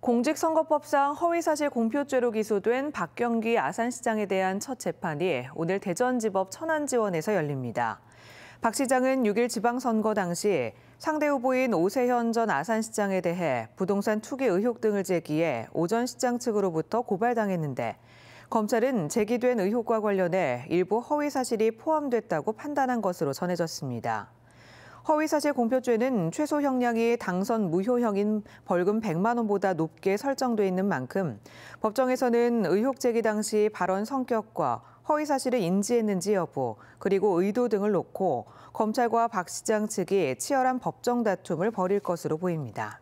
공직선거법상 허위사실 공표죄로 기소된 박경기 아산시장에 대한 첫 재판이 오늘 대전지법 천안지원에서 열립니다. 박 시장은 6일 지방선거 당시 상대 후보인 오세현 전 아산시장에 대해 부동산 투기 의혹 등을 제기해 오전 시장 측으로부터 고발당했는데 검찰은 제기된 의혹과 관련해 일부 허위 사실이 포함됐다고 판단한 것으로 전해졌습니다. 허위사실 공표죄는 최소 형량이 당선 무효형인 벌금 100만 원보다 높게 설정돼 있는 만큼 법정에서는 의혹 제기 당시 발언 성격과 허위 사실을 인지했는지 여부, 그리고 의도 등을 놓고 검찰과 박 시장 측이 치열한 법정 다툼을 벌일 것으로 보입니다.